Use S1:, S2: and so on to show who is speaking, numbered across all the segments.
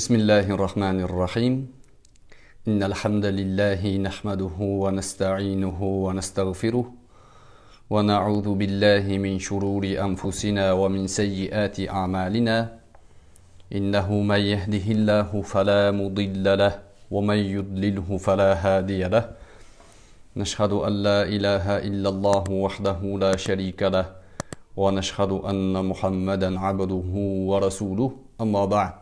S1: بسم الله الرحمن الرحيم إن الحمد لله نحمده ونستعينه ونستغفره ونعوذ بالله من شرور أنفسنا ومن سيئات أعمالنا إنه من يهده الله فلا مضل له ومن يضلله فلا هادي له نشهد أن لا إله إلا الله وحده لا شريك له ونشهد أن محمدا عبده ورسوله أما بعد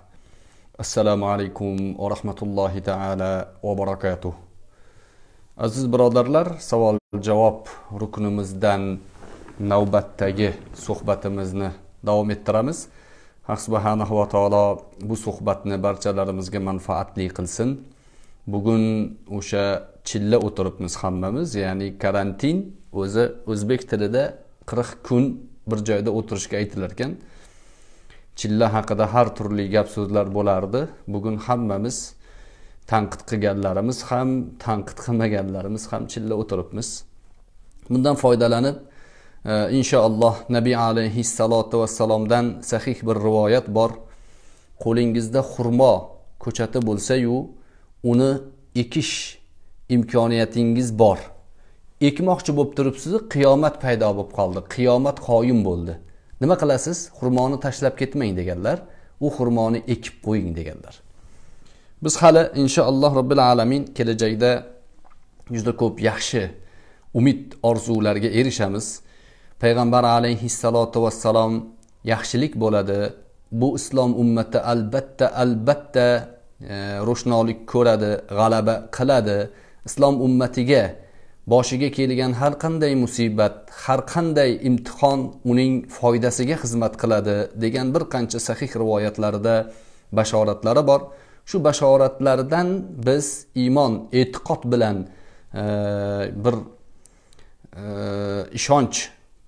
S1: assalomu alaykum va rahmatullohi taala va barakatuh aziz birodarlar savol javob ruknimizdan navbatdagi suhbatimizni davom ettiramiz haq subhanahu va taolo bu suhbatni barchalarimizga manfaatli qilsin bugun o'sha chilla o'tiribmiz hammamiz ya'ni karantin o'zi o'zbek tilida qirq kun bir joyda o'tirishga aytilar ekan chilla haqida har turli gap so'zlar bo'lardi bugun hammamiz tanqid qilganlarimiz ham tanqid qilmaganlarimiz ham chilla o'tiribmiz bundan foydalanib e, inshaalloh nabiy alayhissalotu vassalomdan sahih bir rivoyat bor qo'lingizda xurmo ko'chati bo'lsayu uni ekish imkoniyatingiz bor ekmoqchi bo'lib turibsiz qiyomat paydo bo'lib qoldi qiyomat qoyim bo'ldi nima qilasiz xurmoni tashlab ketmang deganlar u xurmoni ekib qo'ying deganlar biz hali inshaalloh robbil alamin kelajakda juda ko'p yaxshi umid orzularga erishamiz payg'ambar alayhissalotu vassalom yaxshilik bo'ladi bu islom ummati albatta albatta e, ro'shnolik ko'radi g'alaba qiladi islom ummatiga boshiga kelgan har qanday musibat har qanday imtihon uning foydasiga xizmat qiladi degan bir qancha sahih rivoyatlarda bashoratlari bor shu bashoratlardan biz iymon e'tiqod bilan e, bir e, ishonch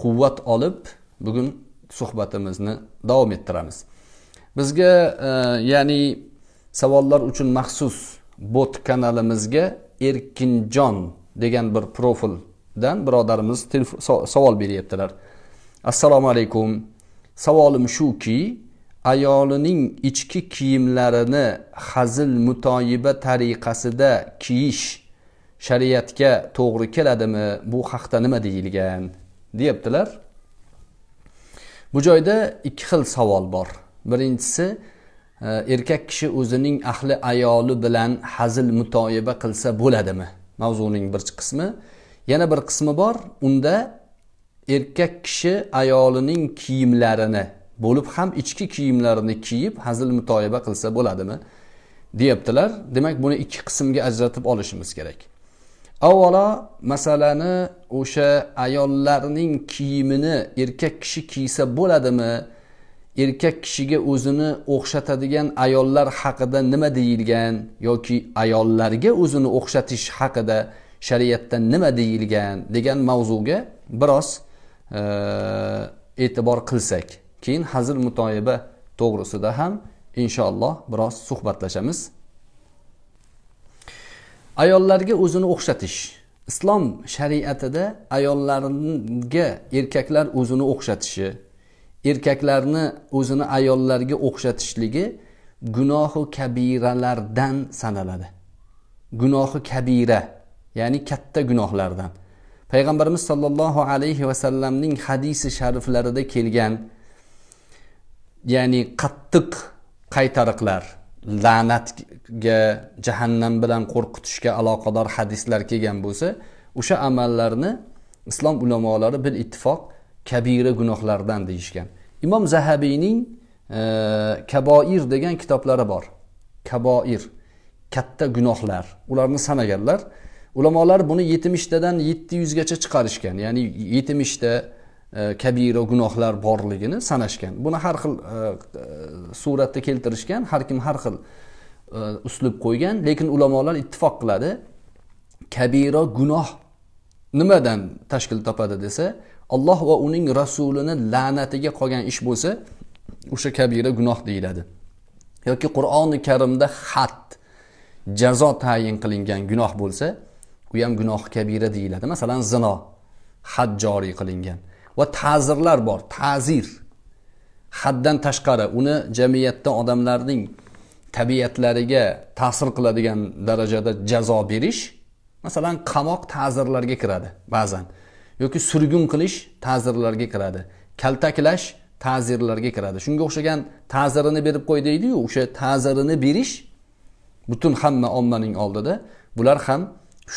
S1: quvvat olib bugun suhbatimizni davom ettiramiz bizga e, ya'ni savollar uchun maxsus bot kanalimizga erkinjon degan bir profildan birodarimiz savol beryaptilar assalomu alaykum savolim shuki ayolining ichki kiyimlarini hazil mutoyiba tariqasida kiyish shariatga to'g'ri keladimi bu haqda nima deyilgan deyaptilar bu joyda ikki xil savol bor birinchisi e, erkak kishi o'zining ahli ayoli bilan hazil mutoyiba qilsa bo'ladimi mavzuning bir qismi yana bir qismi bor unda erkak kishi ayolining kiyimlarini bo'lib ham ichki kiyimlarini kiyib hazil mutoyiba qilsa bo'ladimi deyaptilar demak buni ikki qismga ajratib olishimiz kerak avvalo masalani o'sha ayollarning kiyimini erkak kishi kiysa bo'ladimi erkak kishiga o'zini o'xshatadigan ayollar haqida nima deyilgan yoki ayollarga o'zini o'xshatish haqida shariatda nima deyilgan degan mavzuga biroz e, e'tibor qilsak keyin hazil mutoyiba to'g'risida ham inshaalloh biroz suhbatlashamiz ayollarga o'zini o'xshatish islom shariatida ayollarga erkaklar o'zini o'xshatishi erkaklarni o'zini ayollarga o'xshatishligi gunohi kabiralardan sanaladi gunohi kabira ya'ni katta gunohlardan payg'ambarimiz sollallohu alayhi vasallamning hadisi shariflarida kelgan ya'ni qattiq qaytariqlar la'natga jahannam bilan qo'rqitishga aloqador hadislar kelgan bo'lsa o'sha amallarni islom ulamolari bir ittifoq kabira gunohlardan deyishgan imom zahabiyning e, kaboir degan kitoblari bor kaboir katta gunohlar ularni sanaganlar ulamolar buni yetmishtadan yetti yuzgacha chiqarishgan ya'ni yetmishta e, kabira gunohlar borligini sanashgan buni har xil e, suratda keltirishgan har kim har xil uslub qo'ygan lekin ulamolar ittifoq qiladi kabira gunoh nimadan tashkil topadi desa alloh va uning rasulini la'natiga qolgan ish bo'lsa o'sha kabira gunoh deyiladi yoki qur'oni karimda xat jazo tayin qilingan gunoh bo'lsa u ham gunoh kabira deyiladi masalan zino had joriy qilingan va ta'zirlar bor ta'zir haddan tashqari uni jamiyatda odamlarning tabiatlariga ta'sir qiladigan darajada jazo berish masalan qamoq ta'zirlarga kiradi ba'zan yoki surgun qilish ta'zirlarga kiradi kaltaklash ta'zirlarga kiradi shunga o'xshagan ta'zirini berib qo'y deydiyu o'sha ta'zirini berish butun hamma ommaning oldida bular ham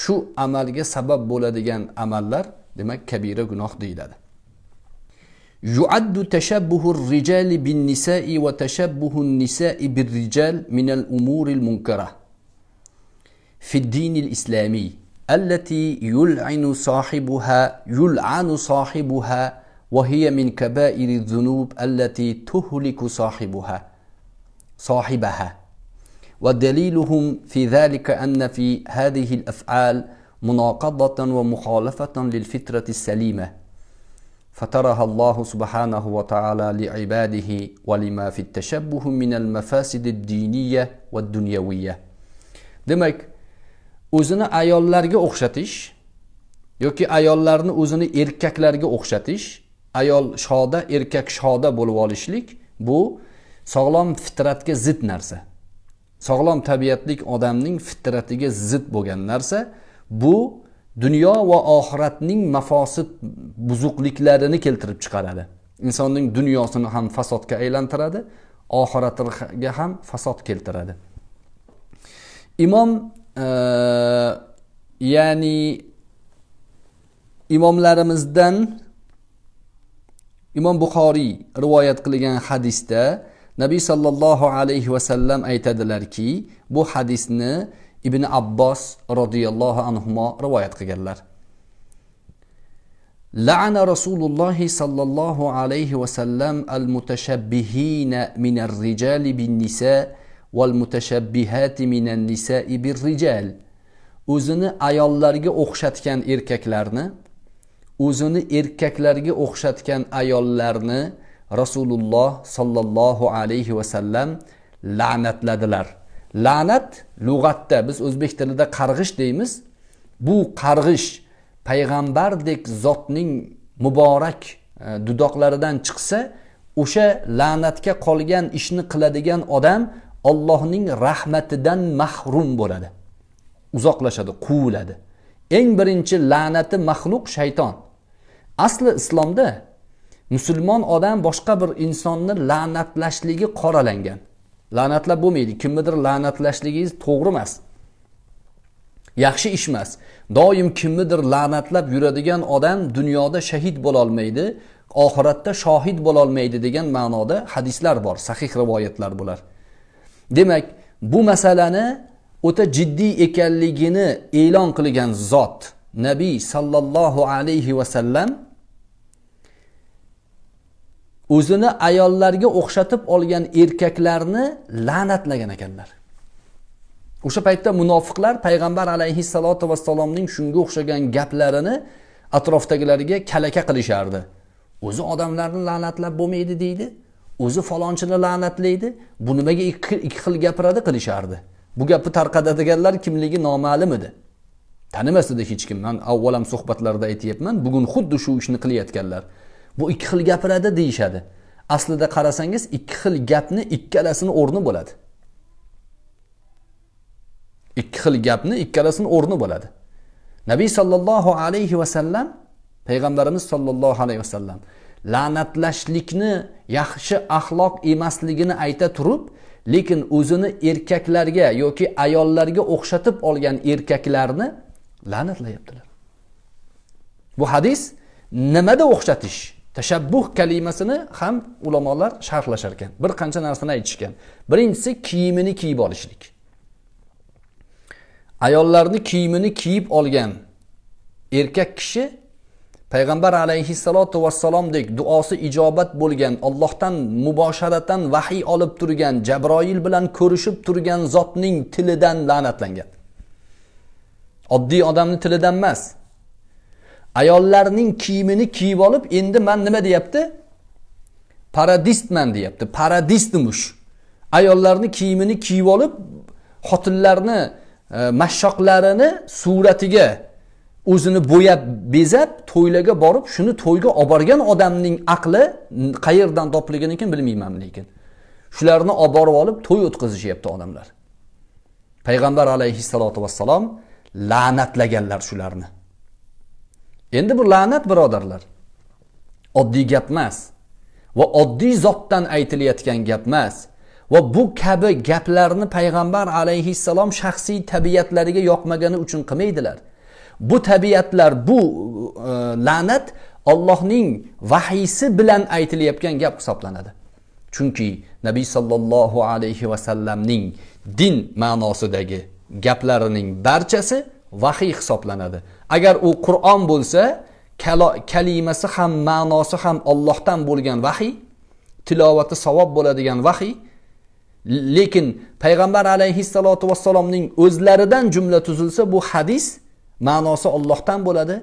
S1: shu amalga sabab bo'ladigan amallar demak kabira gunoh deyiladi يعد تشبه الرجال بالنساء وتشبه النساء بالرجال من الأمور المنكرة في الدين الإسلامي التي يلعن صاحبها يلعن صاحبها وهي من كبائر الذنوب التي تهلك صاحبها صاحبها ودليلهم في ذلك ان في هذه الافعال مناقضه ومخالفه للفطره السليمه فترها الله سبحانه وتعالى لعباده ولما في التشبه من المفاسد الدينيه والدنيويه Demek o'zini ayollarga o'xshatish yoki ayollarni o'zini erkaklarga o'xshatish ayol shoda erkak shoda bo'lib olishlik bu sog'lom fitratga zid narsa sog'lom tabiatlik odamning fitratiga zid bo'lgan narsa bu dunyo va oxiratning mafosid buzuqliklarini keltirib chiqaradi insonning dunyosini ham fasodga aylantiradi oxiratiga ham fasod keltiradi imom ya'ni imomlarimizdan imom buxoriy rivoyat qilgan hadisda nabiy sollallohu alayhi vasallam aytadilarki bu hadisni ibn abbos roziyallohu anhumo rivoyat qilganlar لعن رسول الله صلى الله عليه وسلم المتشبهين من الرجال بالنساء o'zini ayollarga o'xshatgan erkaklarni o'zini erkaklarga o'xshatgan ayollarni rasululloh sollallohu alayhi vasallam la'natladilar la'nat lug'atda biz o'zbek tilida qarg'ish deymiz bu qarg'ish payg'ambardek zotning muborak муборак e, dudoqlaridan chiqsa o'sha la'natga qolgan ishni qiladigan odam ollohning rahmatidan mahrum bo'ladi uzoqlashadi quviladi eng birinchi la'nati maxluq shayton asli islomda musulmon odam boshqa bir insonni la'natlashligi qoralangan la'natlab bo'lmaydi kimnidir la'natlashligingiz to'g'ri emas yaxshi ish emas doim kimnidir la'natlab yuradigan odam dunyoda shahid bo'lolmaydi oxiratda shohid bo'lolmaydi degan ma'noda hadislar bor sahih rivoyatlar bular demak bu masalani o'ta jiddiy ekanligini e'lon qilgan zot nabiy sallallohu alayhi vasallam o'zini ayollarga o'xshatib olgan erkaklarni la'natlagan ekanlar o'sha paytda munofiqlar payg'ambar alayhissalotu vassalomning shunga o'xshagan gaplarini atrofdagilarga kalaka qilishardi o'zi odamlarni la'natlab bo'lmaydi deydi o'zi falonchini la'natlaydi bu nimaga ikki xil gapiradi qilishardi bu gapni tarqatadiganlar kimligi noma'lum edi tanimas edi hech kim man avval ham suhbatlarda aytyapman bugun xuddi shu ishni qilayotganlar bu ikki xil gapiradi deyishadi aslida qarasangiz ikki xil gapni ikkalasini o'rni bo'ladi ikki xil gapni ikkalasini o'rni bo'ladi nabiy sollallohu alayhi vasallam payg'ambarimiz sollallohu alayhi vasallam la'natlashlikni yaxshi axloq emasligini ayta turib lekin o'zini erkaklarga yoki ayollarga o'xshatib olgan erkaklarni la'natlayaptilar bu hadis nimada o'xshatish tashabbuh kalimasini ham ulamolar sharhlashar ekan bir qancha narsani aytishgan birinchisi kiyimini kiyib olishlik ayollarni kiyimini kiyib olgan erkak kishi payg'ambar alayhissalotu vassalomdek duosi ijobat bo'lgan ollohdan muboshadatan vahiy olib turgan jabroil bilan ko'rishib turgan zotning tilidan la'natlangan oddiy odamni tilidan emas ayollarning kiyimini kiyib olib endi man nima deyapti paradistman deyapti paradistmush ayollarni kiyimini kiyib olib xotinlarni e, mashshoqlarini suratiga o'zini bo'yab bezab to'ylarga borib shuni to'yga olib borgan odamning aqli qayerdan topilgan ekan bilmayman lekin shularni olib borib olib to'y o'tkazishyapti odamlar payg'ambar alayhissalotu vassalom la'natlaganlar shularni endi bu la'nat birodarlar oddiy gap emas va oddiy zotdan aytilayotgan gap emas va bu kabi gaplarni payg'ambar alayhissalom shaxsiy tabiatlariga yoqmagani uchun qilmaydilar bu tabiatlar bu e, la'nat ollohning vahiysi bilan aytilayotgan gap hisoblanadi chunki nabiy sollallohu alayhi vasallamning din ma'nosidagi gaplarining barchasi vahiy hisoblanadi agar u qur'on bo'lsa kalimasi ham ma'nosi ham ollohdan bo'lgan vahiy tilovati savob bo'ladigan vahiy lekin payg'ambar alayhissalotu vassalomning o'zlaridan jumla tuzilsa bu hadis ma'nosi Allohdan bo'ladi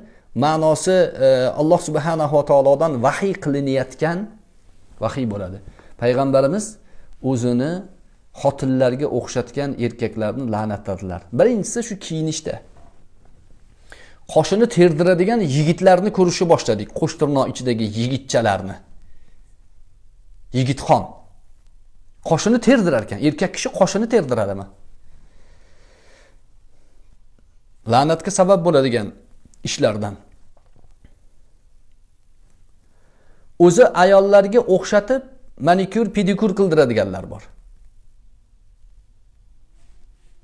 S1: ma'nosi e, alloh subhanahu va taolodan vahiy qilinayotgan vahiy bo'ladi payg'ambarimiz o'zini xotinlarga o'xshatgan erkaklarni la'natladilar birinchisi shu kiyinishda qoshini terdiradigan yigitlarni ko'rishni boshladik qo'sh tirnoq ichidagi yigitchalarni yigitxon qoshini terdirar ekan erkak kishi qoshini terdiradimi la'natga sabab bo'ladigan ishlardan o'zi ayollarga o'xshatib manikyur pedikur qildiradiganlar bor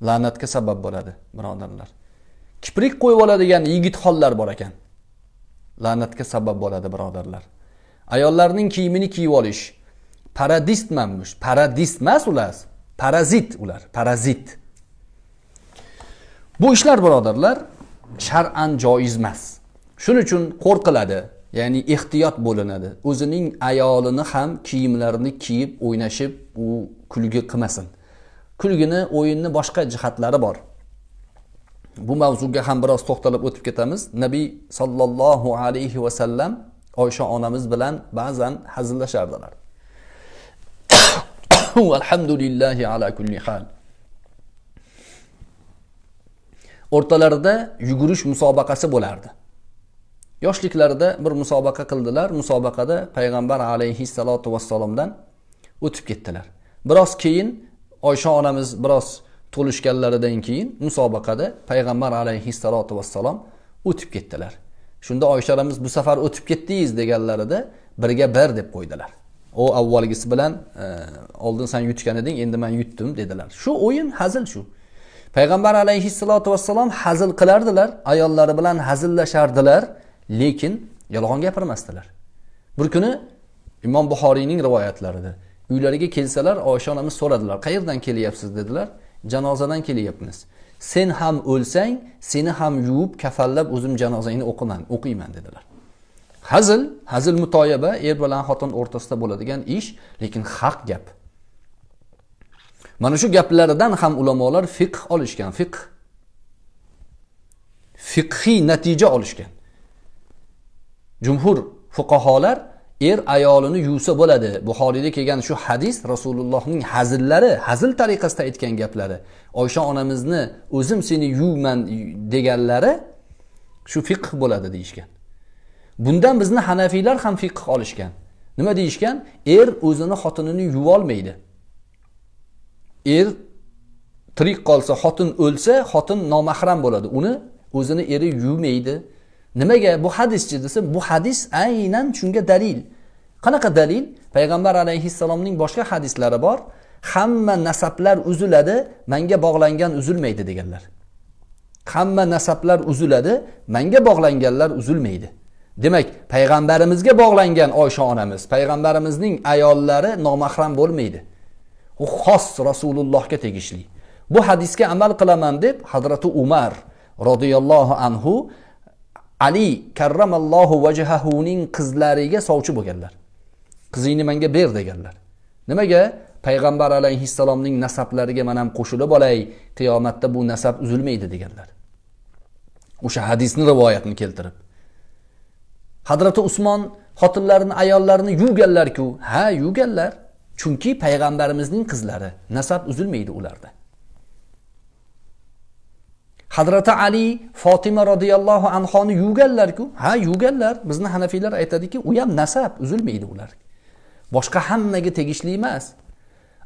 S1: la'natga sabab bo'ladi birodarlar kiprik qo'yib oladigan yigitxonlar bor ekan la'natga sabab bo'ladi birodarlar ayollarning kiyimini kiyib olish paradistmanmish paradist emas ular parazit ular parazit bu ishlar birodarlar shar'an joiz emas shuning uchun qo'rqiladi ya'ni ehtiyot bo'linadi o'zining ayolini ham kiyimlarini kiyib o'ynashib u kulgi qilmasin kulgini o'yinni boshqa jihatlari bor bu mavzuga ham biroz to'xtalib o'tib ketamiz nabiy sollallohu alayhi vasallam oysha onamiz bilan ba'zan hazillashardilar alhamdulillahi ala kulli hal o'rtalarida yugurish musobaqasi bo'lardi yoshliklarida bir musobaqa qildilar musobaqada payg'ambar alayhissalotu vassalomdan o'tib ketdilar biroz keyin oysha onamiz biroz tug'ilishganlaridan keyin musobaqada payg'ambar alayhissalotu vassalom o'tib ketdilar shunda oysha onamiz bu safar o'tib ketdingiz deganlarida birga bir deb qo'ydilar u avvalgisi bilan e, oldin san yutgan eding endi man yutdim dedilar shu o'yin hazil shu payg'ambar alayhissalotu vassalom hazil qilardilar ayollari bilan hazillashardilar lekin yolg'on gapirmasdilar bir kuni imom buxoriyning rivoyatlarida uylariga kelsalar oysha onamiz so'radilar qayerdan kelyapsiz dedilar janozadan kelyapmiz sen ham o'lsang seni ham yuvib kafallab o'zim janozangni o'qiman o'qiyman dedilar hazil hazil mutoyaba er bilan xotin o'rtasida bo'ladigan ish lekin haq gap mana shu gaplardan ham ulamolar fiqh olishgan fiqh fiqhiy natija olishgan jumhur fuqaholar er ayolini yuvsa bo'ladi buxoriyda kelgan shu hadis rasulullohning hazillari hazil tariqasida aytgan gaplari oysha onamizni o'zim seni yuvman deganlari shu fiqh bo'ladi deyishgan bundan bizni hanafiylar ham fiqh olishgan nima deyishgan er o'zini xotinini yuvolmaydi er tirik qolsa xotin o'lsa xotin nomahram bo'ladi uni o'zini eri yuvmaydi nimaga bu hadischi desa bu hadis aynan shunga dalil qanaqa dalil payg'ambar alayhissalomning boshqa hadislari bor hamma nasablar uziladi manga bog'langan uzilmaydi deganlar hamma nasablar uziladi manga bog'langanlar uzilmaydi demak payg'ambarimizga bog'langan oysha onamiz payg'ambarimizning ayollari nomahram bo'lmaydi u xos rasulullohga tegishli bu hadisga amal qilaman deb hazrati umar roziyallohu anhu ali karramallohu vajhahuning qizlariga sovchi bo'lganlar qizingni menga ber deganlar nimaga payg'ambar alayhissalomning nasablariga man ham qo'shilib olay qiyomatda bu nasab uzilmaydi deganlar o'sha hadisni rivoyatini keltirib hadrati usmon xotinlarini ayollarini yuvganlarku ha yuvganlar chunki payg'ambarimizning qizlari nasab uzilmaydi ularda hazrati ali fotima roziyallohu anhoni yuvganlarku ha yuvganlar bizni hanafiylar aytadiki u ham nasab uzilmaydi ular boshqa hammaga tegishli emas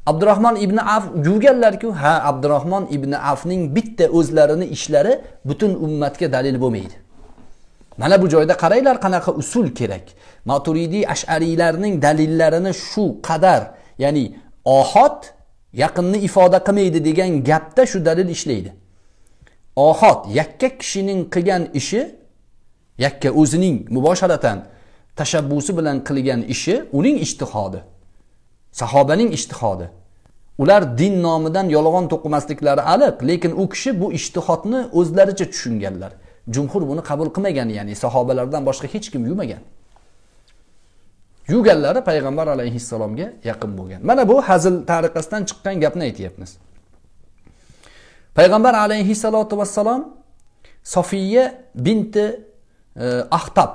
S1: abdurahmon ibn af yuvganlarku ha abdurahmon ibn afning bitta o'zlarini ishlari butun ummatga dalil bo'lmaydi mana bu joyda qaranglar qanaqa usul kerak maturidiy ashariylarning dalillarini shu qadar ya'ni ohot yaqinni ifoda qilmaydi degan gapda shu dalil ishlaydi ohot yakka kishining qilgan ishi yakka o'zining mubosharatan tashabbusi bilan qilgan ishi uning ishtihodi sahobaning ishtihodi ular din nomidan yolg'on to'qimasliklari aniq lekin u kishi bu ishtihodni o'zlaricha tushunganlar jumhur buni qabul qilmagan ya'ni sahobalardan boshqa hech kim yumagan yuvganlari payg'ambar alayhissalomga yaqin bo'lgan mana bu hazil tariqasidan chiqqan gapni aytyapmiz payg'ambar alayhissalotu vassalom sofiya binti e, ahtab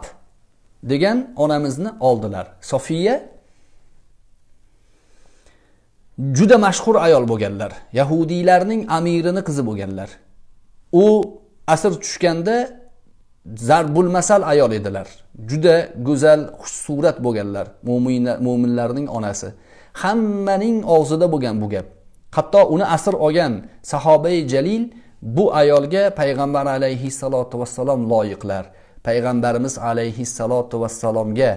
S1: degan onamizni oldilar sofiya juda mashhur ayol bo'lganlar yahudiylarning amirini qizi bo'lganlar u asr tushganda zarbulmasal ayol edilar juda go'zal xushsurat bo'lganlar mo'minlarning onasi hammaning og'zida bo'lgan bu gap hatto uni asr olgan sahobai jalil bu ayolga payg'ambar alayhissalotu vassalom loyiqlar payg'ambarimiz alayhissalotu vassalomga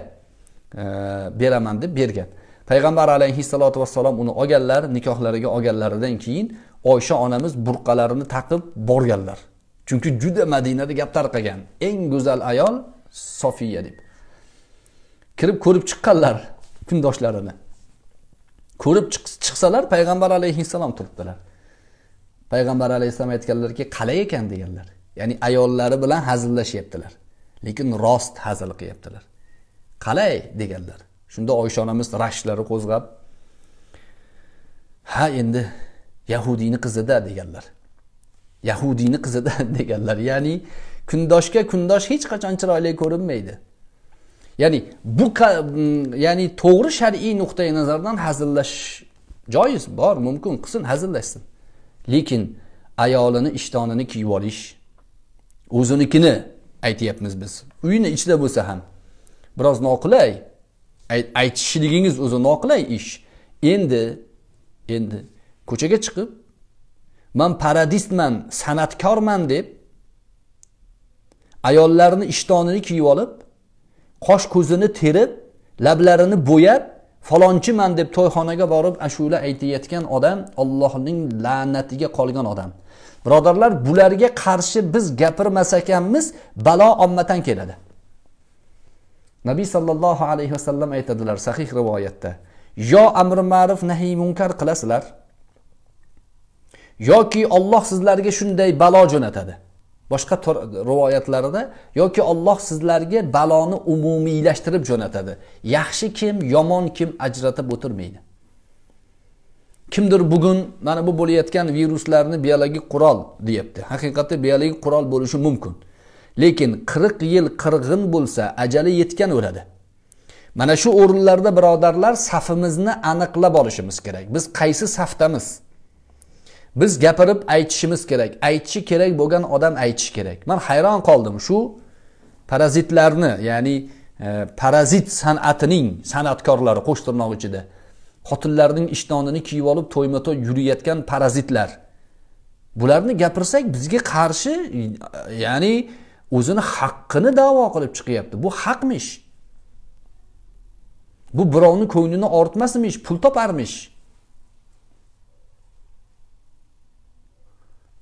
S1: e, beraman deb bergan payg'ambar alayhissalotu vassalom uni olganlar nikohlariga olganlaridan keyin oysha onamiz burqalarini taqib borganlar chunki juda madinada gap tarqagan eng go'zal ayol sofiya deb kirib ko'rib chiqqanlar kundoshlarini ko'rib chiqsalar payg'ambar alayhissalom turibdilar payg'ambar alayhissalom aytganlarki qalay ekan deganlar ya'ni ayollari bilan hazillashyaptilar lekin rost hazil qilyaptilar qalay deganlar shunda oysha onamiz rashtlari qo'zg'ab ha endi yahudiyni qizida deganlar yahudiyni qizida deganlar ya'ni kundoshga kundosh hech qachon chiroyli ko'rinmaydi ya'ni bu mm, ya'ni to'g'ri shar'iy nuqtai nazardan hazillash joiz bor mumkin qilsin hazillashsin lekin ayolini ishtonini kiyib olish o'zinikini aytyapmiz biz uyni ichida bo'lsa ham biroz noqulay aytishligingiz o'zi noqulay ish endi endi ko'chaga chiqib man paradistman san'atkorman deb ayollarni ishtonini kiyib olib qosh ko'zini terib lablarini bo'yab falonchiman deb to'yxonaga borib ashula aytayotgan odam allohning la'natiga qolgan odam birodarlar bularga qarshi biz gapirmas ekanmiz balo ommadan keladi nabiy sollallohu alayhi vasallam aytadilar sahih rivoyatda yo amri ma'ruf nahiy munkar qilasizlar yoki Alloh sizlarga shunday balo jo'natadi boshqa rivoyatlarda yoki Alloh sizlarga baloni umumiylashtirib jo'natadi yaxshi kim yomon kim ajratib o'tirmaydi kimdir bugun mana bu bo'layotgan viruslarni biologik qurol deyapti haqiqatda biologik qurol bo'lishi mumkin lekin qirq yil qirg'in bo'lsa ajali yetgan o'ladi mana shu o'rinlarda birodarlar safimizni aniqlab olishimiz kerak biz qaysi safdamiz biz gapirib aytishimiz kerak aytishi kerak bo'lgan odam aytishi kerak man hayron qoldim shu parazitlarni ya'ni e, parazit san'atining san'atkorlari qo'sh tirnoq ichida xotinlarning ishtonini kiyib olib to'yma to'y yurayotgan parazitlar bularni gapirsak bizga qarshi ya'ni o'zini haqqini davo qilib chiqyapti bu haqmish bu birovni ko'nglini ortmasmish pul toparmish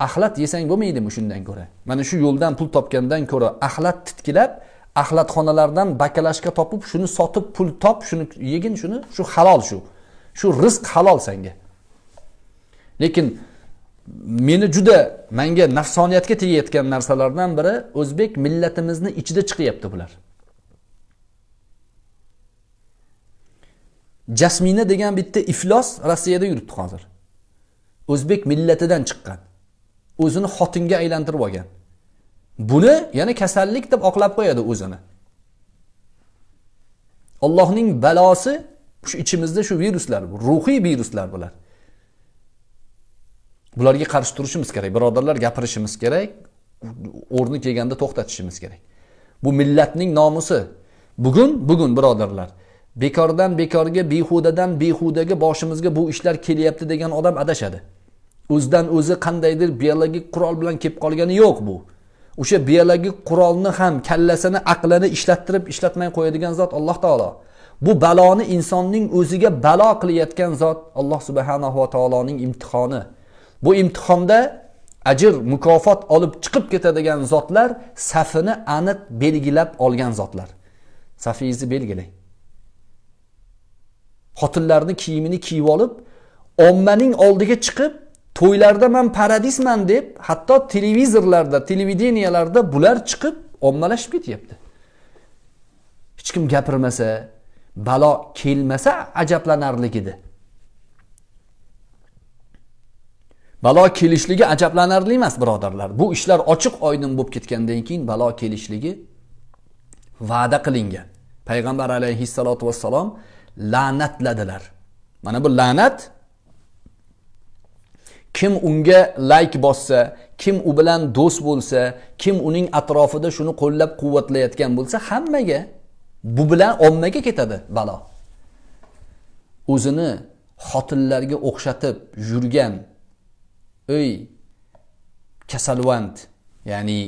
S1: axlat yesang bo'lmaydimi shundan ko'ra mana shu yo'ldan pul topgandan ko'ra axlat titkilab axlatxonalardan bakalashka topib shuni sotib pul top shuni yegin shuni shu halol shu shu rizq halol senga lekin meni juda manga nafsoniyatga tegayotgan narsalardan biri o'zbek millatimizni ichida chiqyapti bular jasmina degan bitta iflos rossiyada yuribdi hozir o'zbek millatidan chiqqan o'zini xotinga aylantirib olgan buni yana kasallik deb oqlab qo'yadi o'zini allohning balosi shu ichimizda shu viruslar ruhiy viruslar bular bularga qarshi turishimiz kerak birodarlar gapirishimiz kerak o'rni kelganda to'xtatishimiz kerak bu millatning nomusi bugun bugun birodarlar bekordan bekorga behudadan behudaga boshimizga bu ishlar kelyapti degan odam adashadi o'zidan o'zi qandaydir biologik qurol bilan kelib qolgani yo'q bu o'sha biologik qurolni ham kallasini aqlini ishlattirib ishlatmay qo'yadigan zot alloh taolo bu baloni insonning o'ziga balo qilayotgan zot alloh subhanahu va taoloning imtihoni bu imtihonda ajr mukofot olib chiqib ketadigan zotlar safini aniq belgilab olgan zotlar safingizni belgilang xotinlarni kiyimini kiyib olib ommaning oldiga chiqib to'ylarda man paradisman deb hatto televizorlarda televideniyalarda bular chiqib ommalashib ketyapti hech kim gapirmasa balo kelmasa ajablanarlik edi balo kelishligi ajablanarli emas birodarlar bu ishlar ochiq oydin bo'lib ketgandan keyin balo kelishligi va'da qilingan payg'ambar alayhissalotu vassalom la'natladilar mana bu la'nat kim unga layk bossa kim u bilan do'st bo'lsa kim uning atrofida shuni qo'llab quvvatlayotgan bo'lsa hammaga bu bilan ommaga ketadi balo o'zini xotinlarga o'xshatib yurgan ey kasalvand ya'ni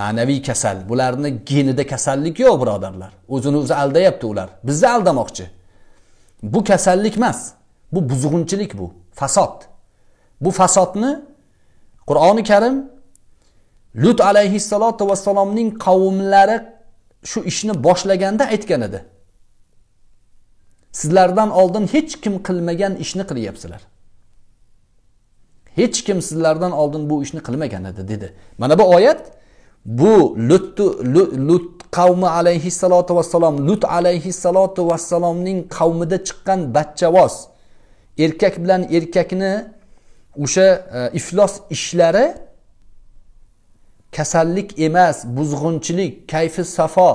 S1: ma'naviy kasal bularni genida kasallik yo'q birodarlar o'zini o'zi aldayapti ular bizni aldamoqchi bu kasallik emas bu buzg'unchilik bu fasod Bu fasodni Qur'oni Karim Lut alayhissalotu vassalomning qavmlari shu ishni boshlaganda aytgan edi. Sizlardan oldin hech kim qilmagan ishni qilyapsizlar. Hech kim sizlardan oldin bu ishni qilmagan edi dedi. Mana bu oyat bu Lut Lut qavmi alayhissalotu vassalom Lut alayhissalotu vassalomning qavmida chiqqan bachchavoz erkak bilan erkakni o'sha e, iflos ishlari kasallik emas buzg'unchilik kayfi safo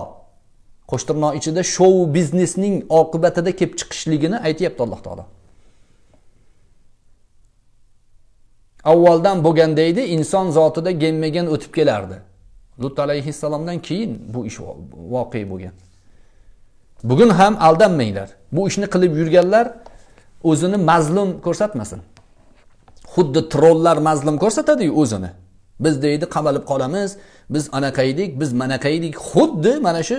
S1: qo'shtirnoq ichida shou biznesning oqibatida kelib chiqishligini aytyapti alloh taolo avvaldan bo'lganda edi inson zotida genma gen o'tib kelardi lut alayhissalomdan keyin bu ish voqea bo'lgan bugun ham aldanmanglar bu ishni qilib yurganlar o'zini mazlum ko'rsatmasin xuddi trollar mazlum ko'rsatadiyu o'zini biz deydi qamalib qolamiz biz anaqaydik biz manaqaydik xuddi mana shu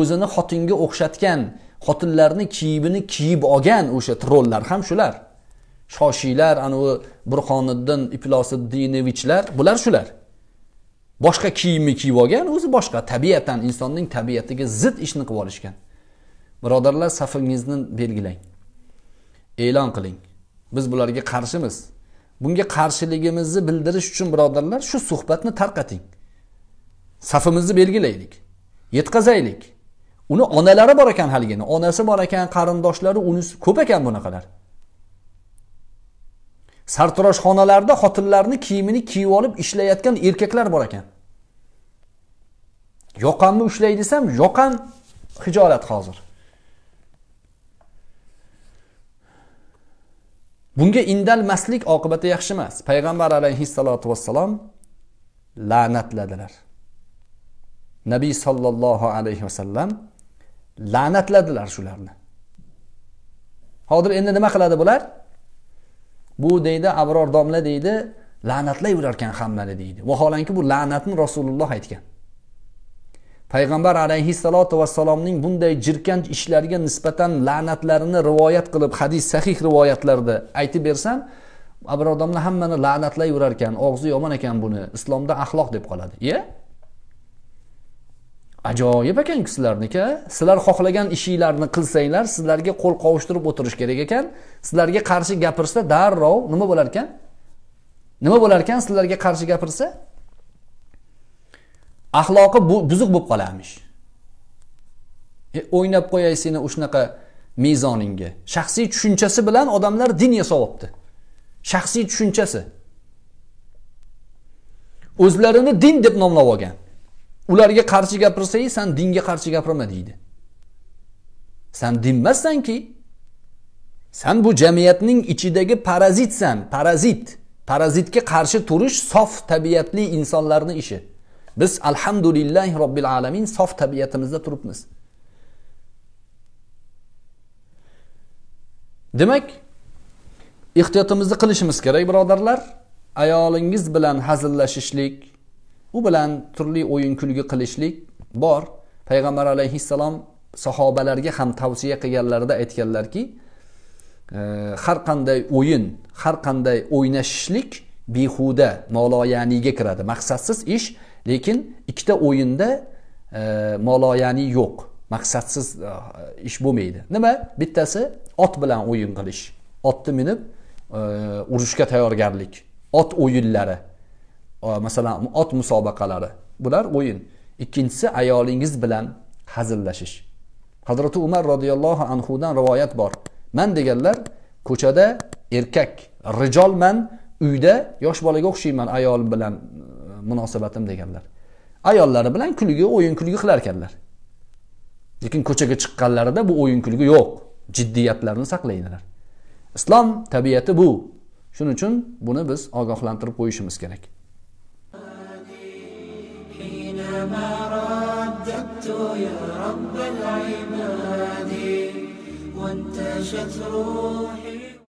S1: o'zini xotinga o'xshatgan xotinlarni kiyimini kiyib olgan o'sha trollar ham shular shoshiylar anavi burxoniddin iplosiddinovichlar bular shular boshqa kiyimni kiyib olgan o'zi boshqa tabiatan insonning tabiatiga zid ishni qilib olishgan birodarlar safingizni belgilang e'lon qiling biz bularga qarshimiz bunga qarshiligimizni bildirish uchun birodarlar shu suhbatni tarqating safimizni belgilaylik yetkazaylik uni onalari bor ekan haligini onasi bor ekan qarindoshlari unisi ko'p ekan bunaqalar sartaroshxonalarda xotinlarni kiyimini kiyib olib ishlayotgan erkaklar bor ekan yoqamni ushlay desam yoqam hijolat hozir bunga indalmaslik oqibati yaxshi emas payg'ambar alayhissalotu vassalom la'natladilar nabiy sollallohu alayhi vasallam la'natladilar shularni hozir endi nima qiladi bular bu deydi abror domla deydi la'natlayverar ekan hammani deydi vaholanki bu la'natni rasululloh aytgan payg'ambar alayhissalotu vassalomning bunday jirkanch ishlariga nisbatan la'natlarini rivoyat qilib hadis sahih rivoyatlarda aytib bersam bir odamni hammani la'natlayverar ekan og'zi yomon ekan buni islomda axloq deb qoladi ye ajoyib ekanku sizlarniki sizlar xohlagan ishinglarni qilsanglar sizlarga qo'l qovushtirib o'tirish kerak ekan sizlarga qarshi gapirsa darrov nima bo'lar ekan nima bo'lar ekan sizlarga qarshi gapirsa axloqi buzuq bo'lib qolarmish e, o'ynab qo'yay seni o'shanaqa mezoningga shaxsiy tushunchasi bilan odamlar din yasayapti shaxsiy tushunchasi o'zlarini din deb nomlab olgan ularga qarshi gapirsang san dinga qarshi gapirma deydi san dinmassanki san bu jamiyatning ichidagi parazitsan parazit parazitga qarshi turish sof tabiatli insonlarni ishi biz alhamdulillahi robbil alamin sof tabiatimizda turibmiz demak ehtiyotimizni qilishimiz kerak birodarlar ayolingiz bilan hazillashishlik u bilan turli o'yin kulgi qilishlik bor payg'ambar alayhissalom sahobalarga ham tavsiya qilganlarida aytganlarki e, har qanday o'yin har qanday o'ynashishlik behuda noloyaniga kiradi maqsadsiz ish lekin ikkita o'yinda e, moloyani yo'q maqsadsiz e, ish bo'lmaydi nima bittasi ot bilan o'yin qilish otni minib e, urushga tayyorgarlik ot o'yinlari e, masalan ot musobaqalari bular o'yin ikkinchisi ayolingiz bilan hazillashish hazrati umar roziyallohu anhudan rivoyat bor man deganlar ko'chada erkak rijolman uyda yosh bolaga o'xshayman ayol bilan munosabatim deganlar ayollari bilan kulgi o'yin kulgi qilar ekanlar lekin ko'chaga chiqqanlarida bu o'yin kulgi yo'q jiddiyatlarini saqlaydilar islom tabiati bu shuning uchun buni biz ogohlantirib qo'yishimiz kerak يا رب العباد وانتشت روحي